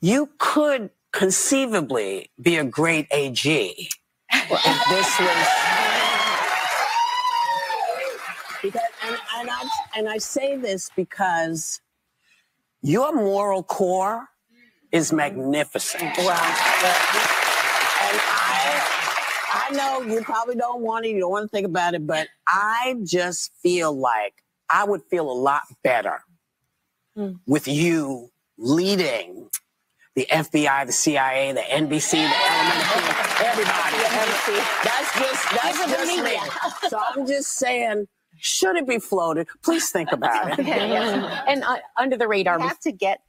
you could conceivably be a great AG. if this was. Because, and, and, I, and I say this because your moral core is magnificent. Well, and I, I know you probably don't want it, you don't want to think about it, but I just feel like I would feel a lot better mm. with you leading the FBI, the CIA, the NBC, the element, everybody. That's just that's just me. So I'm just saying, should it be floated? Please think about it. okay, yeah. And uh, under the radar, we have to get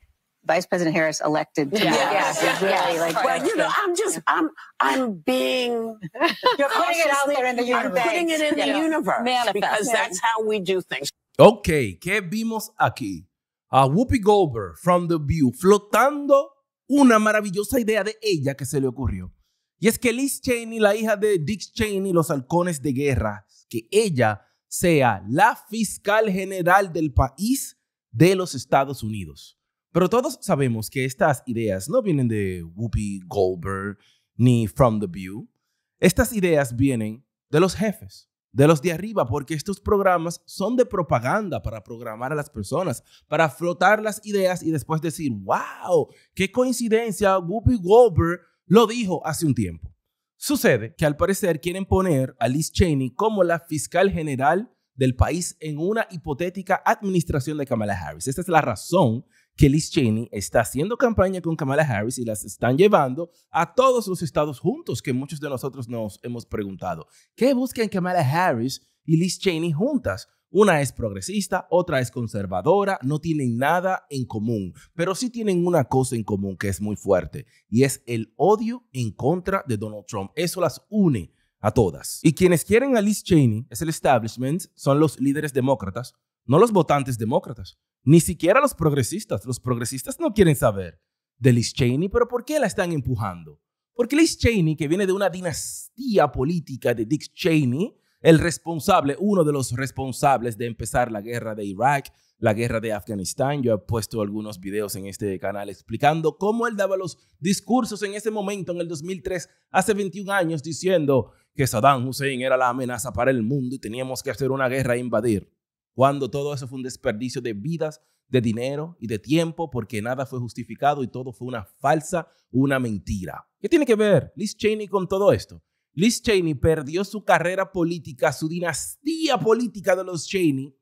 Vice President Harris elected. Yeah. Yes. yes. Really, yes. like, well, you know, I'm just, I'm, I'm being. You're putting it out there in the universe. I'm putting it in yeah. the universe. Manifest. Because yeah. that's how we do things. Ok, ¿qué vimos aquí? A Whoopi Goldberg from The View flotando una maravillosa idea de ella que se le ocurrió. Y es que Liz Cheney, la hija de Dick Cheney, los halcones de guerra, que ella sea la fiscal general del país de los Estados Unidos. Pero todos sabemos que estas ideas no vienen de Whoopi Goldberg ni From the View. Estas ideas vienen de los jefes, de los de arriba, porque estos programas son de propaganda para programar a las personas, para flotar las ideas y después decir, wow, qué coincidencia, Whoopi Goldberg lo dijo hace un tiempo. Sucede que al parecer quieren poner a Liz Cheney como la fiscal general del país en una hipotética administración de Kamala Harris. Esta es la razón que Liz Cheney está haciendo campaña con Kamala Harris y las están llevando a todos los estados juntos, que muchos de nosotros nos hemos preguntado. ¿Qué buscan Kamala Harris y Liz Cheney juntas? Una es progresista, otra es conservadora, no tienen nada en común, pero sí tienen una cosa en común que es muy fuerte y es el odio en contra de Donald Trump. Eso las une a todas. Y quienes quieren a Liz Cheney, es el establishment, son los líderes demócratas, no los votantes demócratas, ni siquiera los progresistas. Los progresistas no quieren saber de Liz Cheney, pero ¿por qué la están empujando? Porque Liz Cheney, que viene de una dinastía política de Dick Cheney, el responsable, uno de los responsables de empezar la guerra de Irak, la guerra de Afganistán. Yo he puesto algunos videos en este canal explicando cómo él daba los discursos en ese momento, en el 2003, hace 21 años, diciendo que Saddam Hussein era la amenaza para el mundo y teníamos que hacer una guerra e invadir. Cuando todo eso fue un desperdicio de vidas, de dinero y de tiempo, porque nada fue justificado y todo fue una falsa, una mentira. ¿Qué tiene que ver Liz Cheney con todo esto? Liz Cheney perdió su carrera política, su dinastía política de los Cheney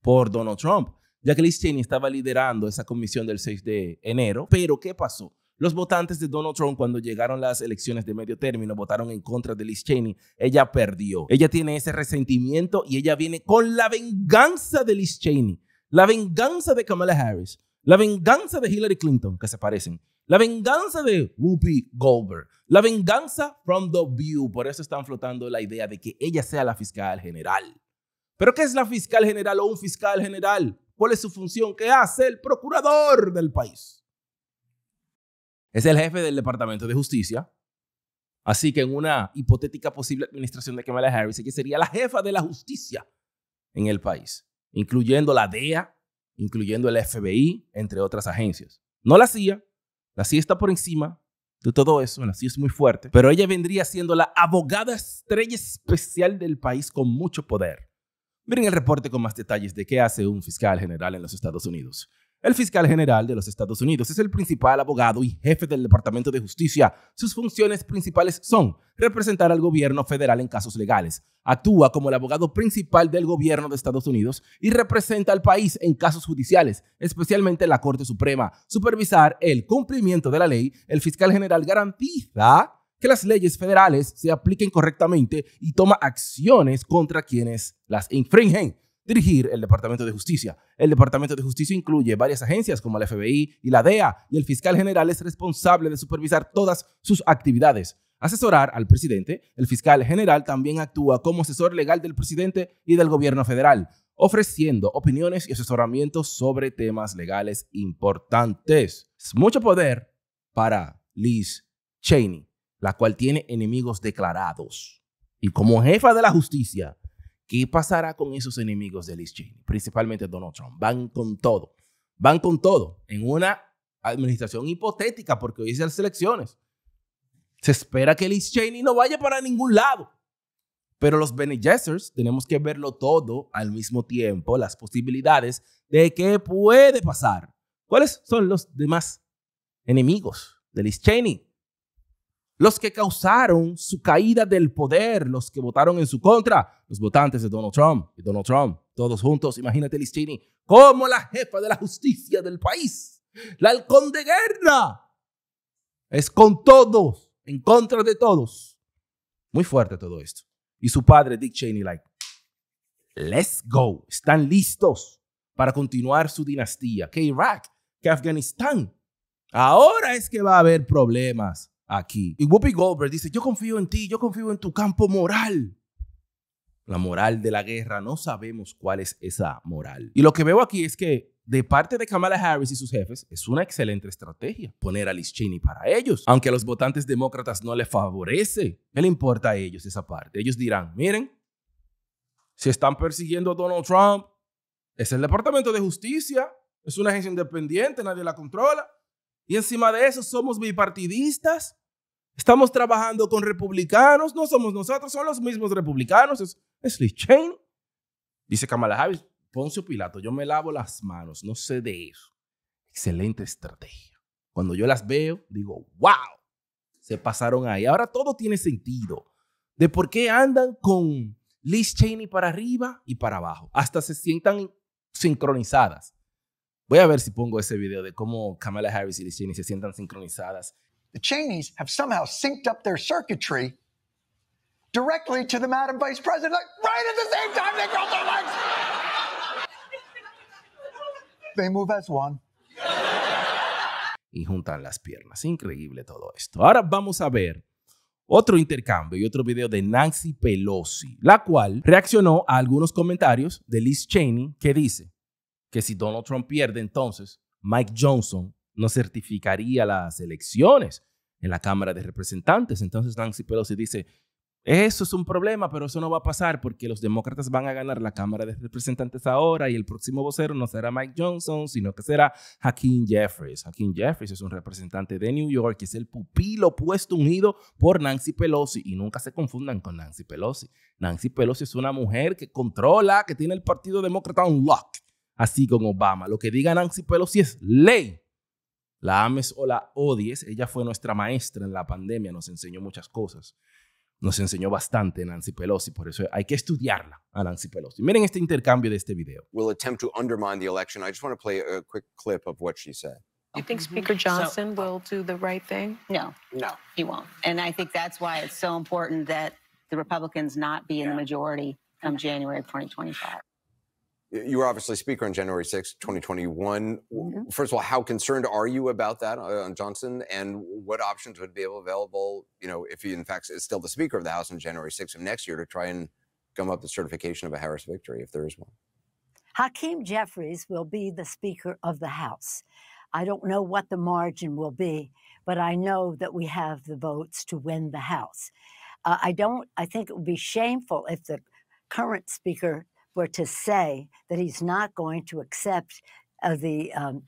por Donald Trump. Liz Cheney estaba liderando esa comisión del 6 de enero, pero ¿qué pasó? Los votantes de Donald Trump cuando llegaron las elecciones de medio término votaron en contra de Liz Cheney. Ella perdió. Ella tiene ese resentimiento y ella viene con la venganza de Liz Cheney, la venganza de Kamala Harris, la venganza de Hillary Clinton, que se parecen, la venganza de Whoopi Goldberg, la venganza from the view. Por eso están flotando la idea de que ella sea la fiscal general. ¿Pero qué es la fiscal general o un fiscal general? ¿Cuál es su función? ¿Qué hace el procurador del país? Es el jefe del Departamento de Justicia. Así que en una hipotética posible administración de Kamala Harris, ella sería la jefa de la justicia en el país, incluyendo la DEA, incluyendo el FBI, entre otras agencias. No la CIA, la CIA está por encima de todo eso, la CIA es muy fuerte, pero ella vendría siendo la abogada estrella especial del país con mucho poder. Miren el reporte con más detalles de qué hace un fiscal general en los Estados Unidos. El fiscal general de los Estados Unidos es el principal abogado y jefe del Departamento de Justicia. Sus funciones principales son representar al gobierno federal en casos legales. Actúa como el abogado principal del gobierno de Estados Unidos y representa al país en casos judiciales, especialmente la Corte Suprema. Supervisar el cumplimiento de la ley, el fiscal general garantiza que las leyes federales se apliquen correctamente y toma acciones contra quienes las infringen. Dirigir el Departamento de Justicia. El Departamento de Justicia incluye varias agencias como la FBI y la DEA y el fiscal general es responsable de supervisar todas sus actividades. Asesorar al presidente, el fiscal general también actúa como asesor legal del presidente y del gobierno federal, ofreciendo opiniones y asesoramientos sobre temas legales importantes. mucho poder para Liz Cheney la cual tiene enemigos declarados. Y como jefa de la justicia, ¿qué pasará con esos enemigos de Liz Cheney? Principalmente Donald Trump. Van con todo. Van con todo. En una administración hipotética, porque hoy se las elecciones. Se espera que Liz Cheney no vaya para ningún lado. Pero los Bene tenemos que verlo todo al mismo tiempo, las posibilidades de qué puede pasar. ¿Cuáles son los demás enemigos de Liz Cheney? los que causaron su caída del poder, los que votaron en su contra, los votantes de Donald Trump y Donald Trump, todos juntos, imagínate Listini, como la jefa de la justicia del país, la halcón de guerra, es con todos, en contra de todos. Muy fuerte todo esto. Y su padre, Dick Cheney, like, let's go, están listos para continuar su dinastía, que Irak, que Afganistán. Ahora es que va a haber problemas aquí. Y Whoopi Goldberg dice, yo confío en ti, yo confío en tu campo moral. La moral de la guerra, no sabemos cuál es esa moral. Y lo que veo aquí es que de parte de Kamala Harris y sus jefes, es una excelente estrategia poner a Liz Cheney para ellos. Aunque a los votantes demócratas no les favorece, ¿qué le importa a ellos esa parte? Ellos dirán, miren, si están persiguiendo a Donald Trump, es el Departamento de Justicia, es una agencia independiente, nadie la controla. Y encima de eso somos bipartidistas. Estamos trabajando con republicanos. No somos nosotros, son los mismos republicanos. Es, Liz Cheney. Dice Kamala Harris, Poncio Pilato, yo me lavo las manos, no sé de eso. Excelente estrategia. Cuando yo las veo, digo, wow, se pasaron ahí. Ahora todo tiene sentido de por qué andan con Liz Cheney para arriba y para abajo. Hasta se sientan sincronizadas. Voy a ver si pongo ese video de cómo Kamala Harris y Liz Cheney se sientan sincronizadas. The Cheneys have somehow synced up their circuitry directly to the Madam Vice President, right at the same time they cross their legs. they move as one. Y juntan las piernas. Increíble todo esto. Ahora vamos a ver otro intercambio y otro video de Nancy Pelosi, la cual reaccionó a algunos comentarios de Liz Cheney que dice, que si Donald Trump pierde, entonces Mike Johnson no certificaría las elecciones en la Cámara de Representantes. Entonces Nancy Pelosi dice, eso es un problema, pero eso no va a pasar porque los demócratas van a ganar la Cámara de Representantes ahora y el próximo vocero no será Mike Johnson, sino que será Hakeem Jeffries. Hakeem Jeffries es un representante de New York, que es el pupilo puesto unido por Nancy Pelosi. Y nunca se confundan con Nancy Pelosi. Nancy Pelosi es una mujer que controla, que tiene el Partido Demócrata un lock así con Obama. Lo que diga Nancy Pelosi es ley. La ames o la odies, ella fue nuestra maestra en la pandemia, nos enseñó muchas cosas. Nos enseñó bastante Nancy Pelosi, por eso hay que estudiarla a Nancy Pelosi. Miren este intercambio de este video. Will attempt to undermine the election. I just want to play a quick clip of what she said. Do You think mm-hmm. Speaker Johnson so, will do the right thing? No. No. He won't. And I think that's why it's so important that the Republicans not be in the majority come January 2025. You were obviously speaker on January 6, 2021. Mm-hmm. First of all, how concerned are you about that uh, on Johnson and what options would be available, you know, if he in fact is still the speaker of the House on January 6th of next year to try and gum up the certification of a Harris victory if there is one? Hakeem Jeffries will be the speaker of the House. I don't know what the margin will be, but I know that we have the votes to win the House. Uh, I don't. I think it would be shameful if the current speaker were to say that he's not going to accept uh, the um,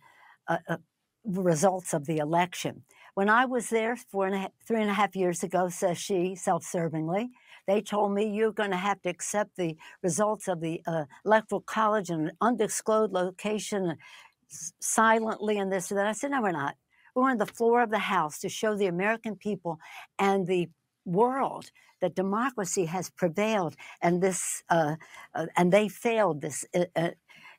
uh, uh, results of the election. When I was there four and a half, three and a half years ago, says she self servingly, they told me you're going to have to accept the results of the uh, electoral college in an undisclosed location silently and this and that. I said, no, we're not. We're on the floor of the House to show the American people and the world that democracy has prevailed and this uh, uh, and they failed this uh, uh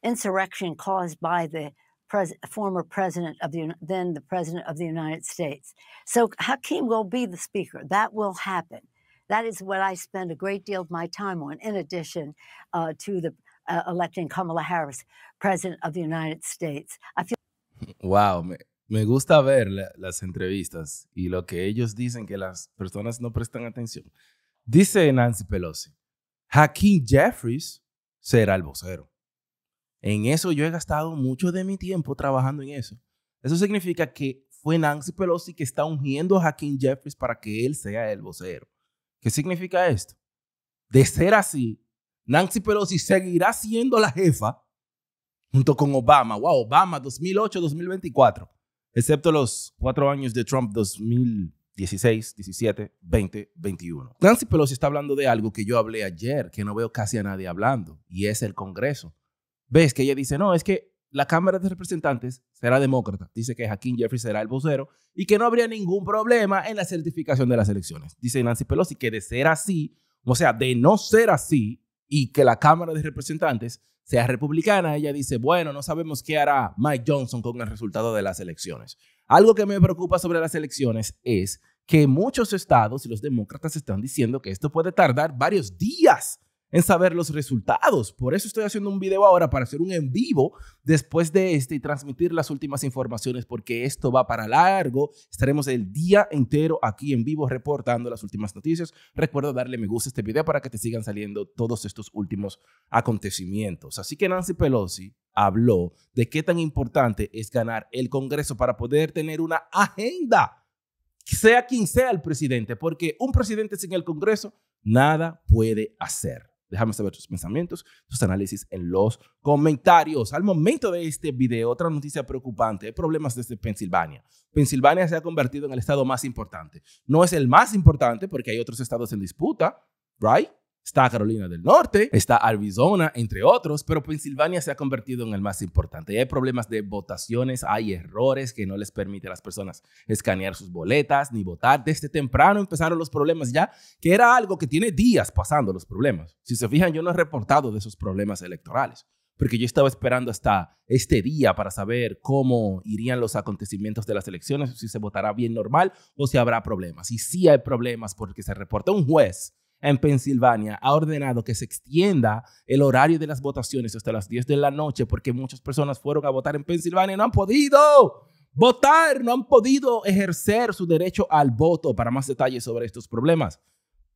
insurrection caused by the pres- former president of the then the president of the United States. So Hakeem will be the speaker. That will happen. That is what I spend a great deal of my time on. In addition uh, to the uh, electing Kamala Harris president of the United States, I feel. Wow, man. me gusta ver las entrevistas y lo que ellos dicen que las personas no prestan atención. Dice Nancy Pelosi, Hakeem Jeffries será el vocero. En eso yo he gastado mucho de mi tiempo trabajando en eso. Eso significa que fue Nancy Pelosi que está ungiendo a Hakeem Jeffries para que él sea el vocero. ¿Qué significa esto? De ser así, Nancy Pelosi seguirá siendo la jefa junto con Obama. Wow, Obama 2008-2024 excepto los cuatro años de Trump 2016, 17, 20, 21. Nancy Pelosi está hablando de algo que yo hablé ayer, que no veo casi a nadie hablando, y es el Congreso. Ves que ella dice, no, es que la Cámara de Representantes será demócrata. Dice que Jaquín Jeffrey será el vocero y que no habría ningún problema en la certificación de las elecciones. Dice Nancy Pelosi que de ser así, o sea, de no ser así y que la Cámara de Representantes sea republicana, ella dice, bueno, no sabemos qué hará Mike Johnson con el resultado de las elecciones. Algo que me preocupa sobre las elecciones es que muchos estados y los demócratas están diciendo que esto puede tardar varios días en saber los resultados. Por eso estoy haciendo un video ahora para hacer un en vivo después de este y transmitir las últimas informaciones porque esto va para largo. Estaremos el día entero aquí en vivo reportando las últimas noticias. recuerdo darle me gusta a este video para que te sigan saliendo todos estos últimos acontecimientos. Así que Nancy Pelosi habló de qué tan importante es ganar el Congreso para poder tener una agenda, sea quien sea el presidente, porque un presidente sin el Congreso nada puede hacer. Déjame saber tus pensamientos, tus análisis en los comentarios. Al momento de este video, otra noticia preocupante, problemas desde Pensilvania. Pensilvania se ha convertido en el estado más importante. No es el más importante porque hay otros estados en disputa, ¿right? Está Carolina del Norte, está Arizona, entre otros, pero Pensilvania se ha convertido en el más importante. hay problemas de votaciones, hay errores que no les permite a las personas escanear sus boletas ni votar. Desde temprano empezaron los problemas ya, que era algo que tiene días pasando los problemas. Si se fijan, yo no he reportado de esos problemas electorales, porque yo estaba esperando hasta este día para saber cómo irían los acontecimientos de las elecciones, si se votará bien normal o si habrá problemas. Y sí hay problemas porque se reporta un juez en Pensilvania ha ordenado que se extienda el horario de las votaciones hasta las 10 de la noche porque muchas personas fueron a votar en Pensilvania y no han podido votar, no han podido ejercer su derecho al voto. Para más detalles sobre estos problemas,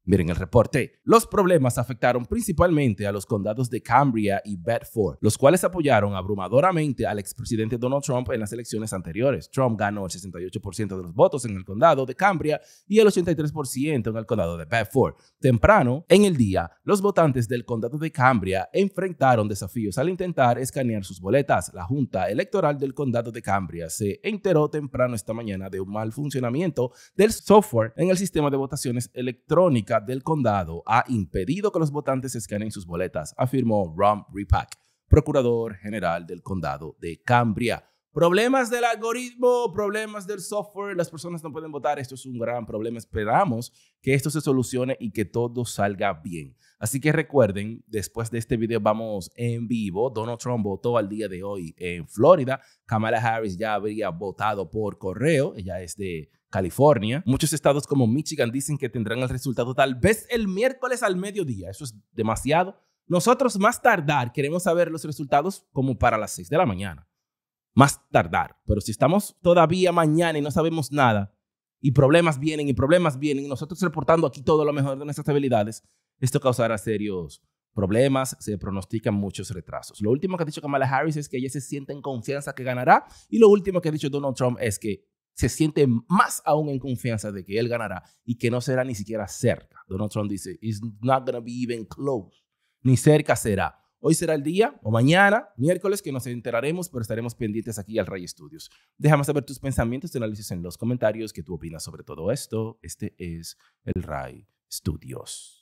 Miren el reporte. Los problemas afectaron principalmente a los condados de Cambria y Bedford, los cuales apoyaron abrumadoramente al expresidente Donald Trump en las elecciones anteriores. Trump ganó el 68% de los votos en el condado de Cambria y el 83% en el condado de Bedford. Temprano en el día, los votantes del condado de Cambria enfrentaron desafíos al intentar escanear sus boletas. La Junta Electoral del condado de Cambria se enteró temprano esta mañana de un mal funcionamiento del software en el sistema de votaciones electrónicas del condado ha impedido que los votantes escaneen sus boletas, afirmó Ron Repack, procurador general del condado de Cambria. Problemas del algoritmo, problemas del software, las personas no pueden votar, esto es un gran problema. Esperamos que esto se solucione y que todo salga bien. Así que recuerden, después de este video vamos en vivo. Donald Trump votó al día de hoy en Florida. Kamala Harris ya habría votado por correo, ella es de California. Muchos estados como Michigan dicen que tendrán el resultado tal vez el miércoles al mediodía, eso es demasiado. Nosotros más tardar queremos saber los resultados como para las 6 de la mañana más tardar. Pero si estamos todavía mañana y no sabemos nada, y problemas vienen y problemas vienen, y nosotros reportando aquí todo lo mejor de nuestras habilidades, esto causará serios problemas, se pronostican muchos retrasos. Lo último que ha dicho Kamala Harris es que ella se siente en confianza que ganará, y lo último que ha dicho Donald Trump es que se siente más aún en confianza de que él ganará y que no será ni siquiera cerca. Donald Trump dice, it's not going to be even close, ni cerca será. Hoy será el día, o mañana, miércoles, que nos enteraremos, pero estaremos pendientes aquí al Ray Studios. Déjame saber tus pensamientos, tu análisis en los comentarios, qué tú opinas sobre todo esto. Este es el Ray Studios.